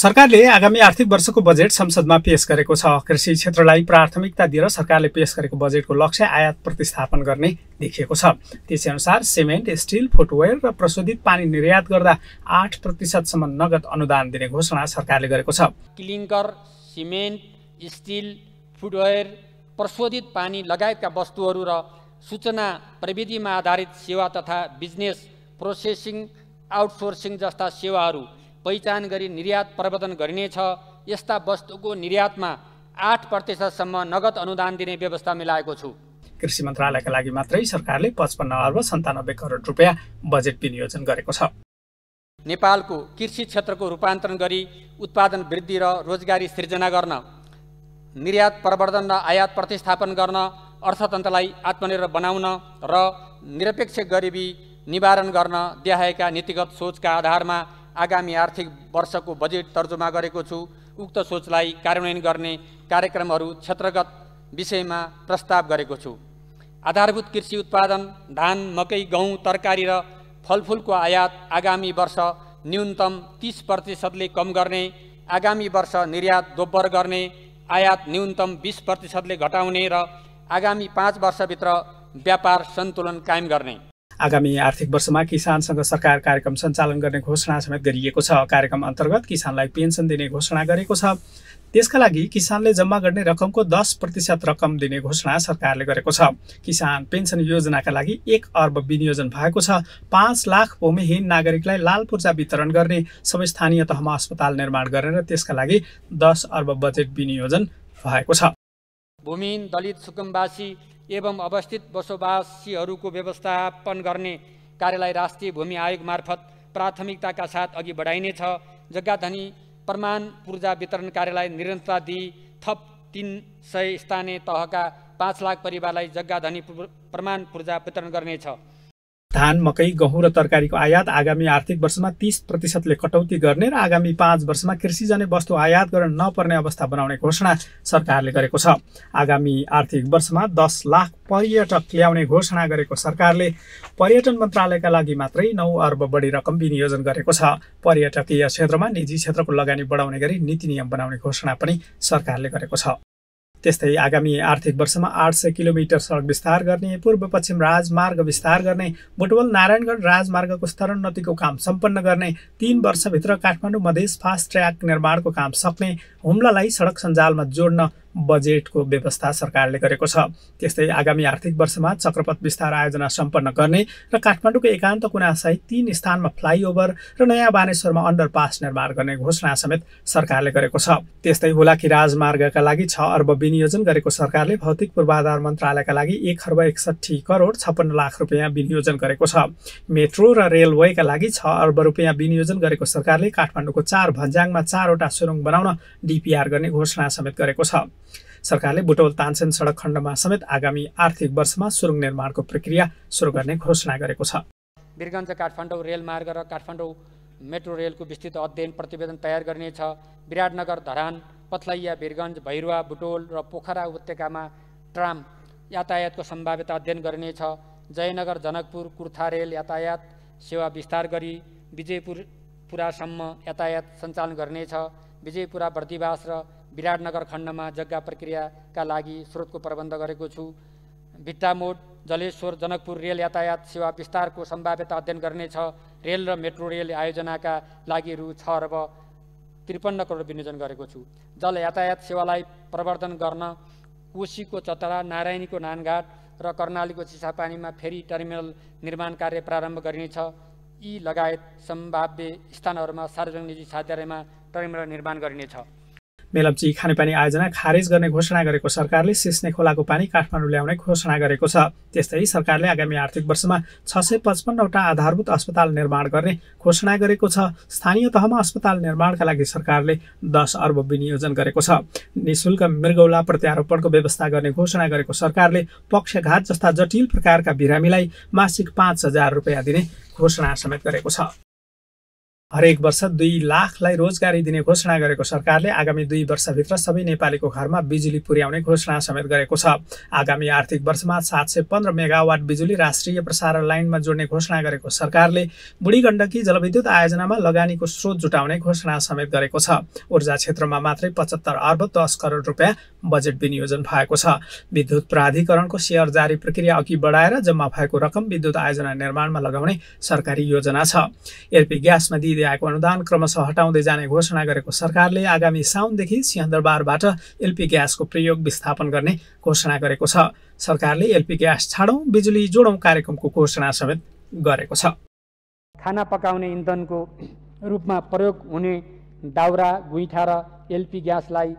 सरकारले आगामी आर्थिक वर्षको बजेट संसदमा पेश गरेको छ कृषि क्षेत्रलाई प्राथमिकता दिएर सरकारले पेश गरेको बजेटको लक्ष्य आयात प्रतिस्थापन गर्ने देखिएको छ अनुसार सिमेन्ट स्टिल फुटवेयर र प्रशोधित पानी निर्यात गर्दा आठ प्रतिशतसम्म नगद अनुदान दिने घोषणा सरकारले गरेको छ क्लिङ्कर सिमेन्ट स्टिल फुटवेयर प्रशोधित पानी लगायतका वस्तुहरू र सूचना प्रविधिमा आधारित सेवा तथा बिजनेस प्रोसेसिङ आउटसोर्सिङ जस्ता सेवाहरू पहिचान गरी निर्यात प्रवर्धन गरिनेछ यस्ता वस्तुको निर्यातमा आठ प्रतिशतसम्म नगद अनुदान दिने व्यवस्था मिलाएको छु कृषि मन्त्रालयका लागि मात्रै सरकारले पचपन्न अर्ब सन्तानब्बे करोड रुपियाँ बजेट विनियोजन गरेको छ नेपालको कृषि क्षेत्रको रूपान्तरण गरी उत्पादन वृद्धि र रोजगारी सिर्जना गर्न निर्यात प्रवर्धन र आयात प्रतिस्थापन गर्न अर्थतन्त्रलाई आत्मनिर्भर बनाउन र निरपेक्ष गरिबी निवारण गर्न देहाएका नीतिगत सोचका आधारमा आगामी आर्थिक वर्षको बजेट तर्जुमा गरेको छु उक्त सोचलाई कार्यान्वयन गर्ने कार्यक्रमहरू क्षेत्रगत विषयमा प्रस्ताव गरेको छु आधारभूत कृषि उत्पादन धान मकै गहुँ तरकारी र फलफुलको आयात आगामी वर्ष न्यूनतम तिस प्रतिशतले कम गर्ने आगामी वर्ष निर्यात दोब्बर गर्ने आयात न्यूनतम बिस प्रतिशतले घटाउने र आगामी पाँच वर्षभित्र व्यापार सन्तुलन कायम गर्ने आगामी आर्थिक वर्षमा किसानसँग सरकार कार्यक्रम सञ्चालन गर्ने घोषणा समेत गरिएको छ कार्यक्रम अन्तर्गत किसानलाई पेन्सन दिने घोषणा गरेको छ त्यसका लागि किसानले जम्मा गर्ने रकमको दस प्रतिशत रकम दिने घोषणा सरकारले गरेको छ किसान पेन्सन योजनाका लागि एक अर्ब विनियोजन भएको छ पाँच लाख भूमिहीन नागरिकलाई लाल पूर्जा वितरण गर्ने सबै स्थानीय तहमा अस्पताल निर्माण गर्ने र त्यसका लागि दस अर्ब बजेट विनियोजन भएको छ भूमिहीन दलित सुकुम्बासी एवं अवस्थित बसोबासीहरूको व्यवस्थापन गर्ने कार्यलाई राष्ट्रिय भूमि आयोग मार्फत प्राथमिकताका साथ अघि बढाइनेछ जग्गाधनी प्रमाण पूर्जा वितरण कार्यलाई निरन्तरता दिई थप तिन सय स्थानीय तहका पाँच लाख परिवारलाई जग्गाधनी प्रमाण पूर्जा वितरण गर्नेछ धान मकै गहुँ र तरकारीको आयात आगामी आर्थिक वर्षमा तीस प्रतिशतले कटौती गर्ने र आगामी पाँच वर्षमा कृषिजन्य वस्तु आयात गर्न नपर्ने अवस्था बनाउने घोषणा सरकारले गरेको छ आगामी आर्थिक वर्षमा दस लाख पर्यटक ल्याउने घोषणा गरेको सरकारले पर्यटन मन्त्रालयका लागि मात्रै नौ अर्ब बढी रकम विनियोजन गरेको छ पर्यटकीय क्षेत्रमा निजी क्षेत्रको लगानी बढाउने गरी नीति नियम बनाउने घोषणा पनि सरकारले गरेको छ त्यस्तै आगामी आर्थिक वर्षमा आठ सय किलोमिटर सडक विस्तार गर्ने पूर्व पश्चिम राजमार्ग विस्तार गर्ने बुटवल नारायणगढ राजमार्गको स्तरोन्नतिको काम सम्पन्न गर्ने तीन वर्षभित्र काठमाडौँ मधेस फास्ट ट्र्याक निर्माणको काम सक्ने हुम्लालाई सडक सञ्जालमा जोड्न बजेटको व्यवस्था सरकारले गरेको छ त्यस्तै आगामी आर्थिक वर्षमा चक्रपत विस्तार आयोजना सम्पन्न गर्ने र काठमाडौँको एकान्त कुनासहित तीन स्थानमा फ्लाइओभर र नयाँ बानेश्वरमा अन्डरपास निर्माण गर्ने घोषणा समेत सरकारले गरेको छ त्यस्तै हुलाकी राजमार्गका लागि छ अर्ब विनियोजन गरेको सरकारले भौतिक पूर्वाधार मन्त्रालयका लागि एक अर्ब एकसट्ठी करोड छप्पन्न लाख रुपियाँ विनियोजन गरेको छ मेट्रो र रेलवेका लागि छ अर्ब रुपियाँ विनियोजन गरेको सरकारले काठमाडौँको चार भन्ज्याङमा चारवटा सुरुङ बनाउन डिपिआर गर्ने घोषणा समेत गरेको छ सरकारले बुटौल तानसेन सडक खण्डमा समेत आगामी आर्थिक वर्षमा सुरुङ निर्माणको प्रक्रिया सुरु गर्ने घोषणा गरेको छ वीरगञ्ज काठमाडौँ रेलमार्ग र काठमाडौँ मेट्रो रेलको विस्तृत अध्ययन प्रतिवेदन तयार गर्नेछ विराटनगर धरान पथलैया वीरगञ्ज भैरुवा बुटोल र पोखरा उपत्यकामा ट्राम यातायातको सम्भाव्यता अध्ययन गरिनेछ जयनगर जनकपुर कुर्था रेल यातायात सेवा विस्तार गरी विजयपुर पुरासम्म यातायात सञ्चालन गर्नेछ विजयपुरा बर्दिवास र विराटनगर खण्डमा जग्गा प्रक्रियाका लागि स्रोतको प्रबन्ध गरेको छु भित्तामोड जलेश्वर जनकपुर रेल यातायात सेवा विस्तारको सम्भाव्यता अध्ययन गर्नेछ रेल र मेट्रो रेल आयोजनाका लागि रु छ अर्ब त्रिपन्न करोड विनियोजन गरेको छु जल यातायात सेवालाई प्रवर्धन गर्न कोशीको चतरा नारायणीको नानघाट र कर्णालीको चिसापानीमा फेरि टर्मिनल निर्माण कार्य प्रारम्भ गरिनेछ यी लगायत सम्भाव्य स्थानहरूमा सार्वजनिक निजी साझेदारीमा टर्मिनल निर्माण गरिनेछ मेलम्ची खानेपानी आयोजना खारेज गर्ने घोषणा गरेको सरकारले सिस्ने खोलाको पानी काठमाडौँ ल्याउने घोषणा गरेको छ त्यस्तै सरकारले आगामी आर्थिक वर्षमा छ सय पचपन्नवटा आधारभूत अस्पताल निर्माण गर्ने घोषणा गरेको छ स्थानीय तहमा अस्पताल निर्माणका लागि सरकारले दस अर्ब विनियोजन गरेको छ निशुल्क मृगौला प्रत्यारोपणको व्यवस्था गर्ने घोषणा गरेको सरकारले पक्षघात जस्ता जटिल प्रकारका बिरामीलाई मासिक पाँच हजार रुपियाँ दिने घोषणा समेत गरेको छ हरेक वर्ष दुई लाखलाई रोजगारी दिने घोषणा गरेको सरकारले आगामी दुई वर्षभित्र सबै नेपालीको घरमा बिजुली पुर्याउने घोषणा समेत गरेको छ आगामी आर्थिक वर्षमा सात सय पन्ध्र मेगावाट बिजुली राष्ट्रिय प्रसारण लाइनमा जोड्ने घोषणा गरेको सरकारले बुढी गण्डकी जलविद्युत आयोजनामा लगानीको स्रोत जुटाउने घोषणा समेत गरेको छ ऊर्जा क्षेत्रमा मात्रै पचहत्तर अर्ब दस करोड रुपियाँ बजेट विनियोजन भएको छ विद्युत प्राधिकरणको सेयर जारी प्रक्रिया अघि बढाएर जम्मा भएको रकम विद्युत आयोजना निर्माणमा लगाउने सरकारी योजना छ एलपी ग्यासमा दिइ दिँदै आएको अनुदान क्रमशः हटाउँदै जाने घोषणा गरेको सरकारले आगामी साउनदेखि सिंहदरबारबाट एलपी ग्यासको प्रयोग विस्थापन गर्ने घोषणा गरेको छ सरकारले एलपी ग्यास छाडौँ बिजुली जोडौँ कार्यक्रमको घोषणा समेत गरेको छ खाना पकाउने इन्धनको रूपमा प्रयोग हुने दाउरा गुइठा र एलपी ग्यासलाई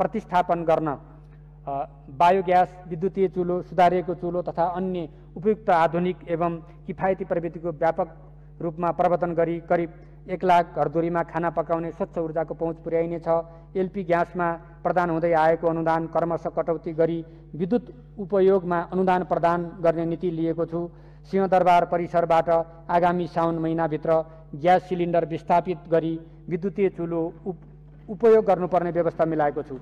प्रतिस्थापन गर्न बायोग्यास विद्युतीय चुलो सुधारिएको चुलो तथा अन्य उपयुक्त आधुनिक एवं किफायती प्रविधिको व्यापक रूपमा प्रवर्तन गरी करिब एक लाख घरधुरीमा खाना पकाउने स्वच्छ ऊर्जाको पहुँच पुर्याइनेछ एलपी ग्यासमा प्रदान हुँदै आएको अनुदान कर्मश कटौती गरी विद्युत उपयोगमा अनुदान प्रदान गर्ने नीति लिएको छु सिंहदरबार परिसरबाट आगामी साउन महिनाभित्र ग्यास सिलिन्डर विस्थापित गरी विद्युतीय चुलो उप उपयोग गर्नुपर्ने व्यवस्था मिलाएको छु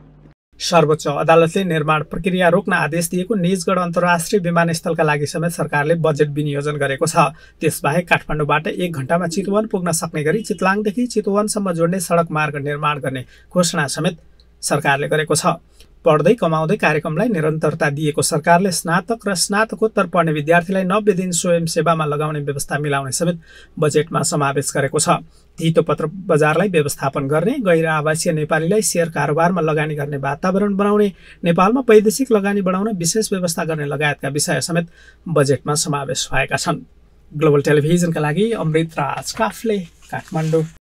सर्वोच्च अदालतले निर्माण प्रक्रिया रोक्न आदेश दिएको निजगढ अन्तर्राष्ट्रिय विमानस्थलका लागि समेत सरकारले बजेट विनियोजन गरेको छ त्यसबाहेक काठमाडौँबाट एक घण्टामा चितवन पुग्न सक्ने गरी चितलाङदेखि चितवनसम्म जोड्ने सडक मार्ग निर्माण गर्ने घोषणा समेत सरकारले गरेको छ पढ्दै कमाउँदै कार्यक्रमलाई निरन्तरता दिएको सरकारले स्नातक र स्नातकोत्तर पढ्ने विद्यार्थीलाई नब्बे दिन स्वयंसेवामा लगाउने व्यवस्था मिलाउने समेत बजेटमा समावेश गरेको छ धितोपत्र बजारलाई व्यवस्थापन गर्ने गैर आवासीय नेपालीलाई सेयर कारोबारमा लगानी गर्ने वातावरण बनाउने नेपालमा वैदेशिक लगानी बढाउन विशेष व्यवस्था गर्ने लगायतका विषय समेत बजेटमा समावेश भएका छन् ग्लोबल टेलिभिजनका लागि अमृत राज काफले काठमाडौँ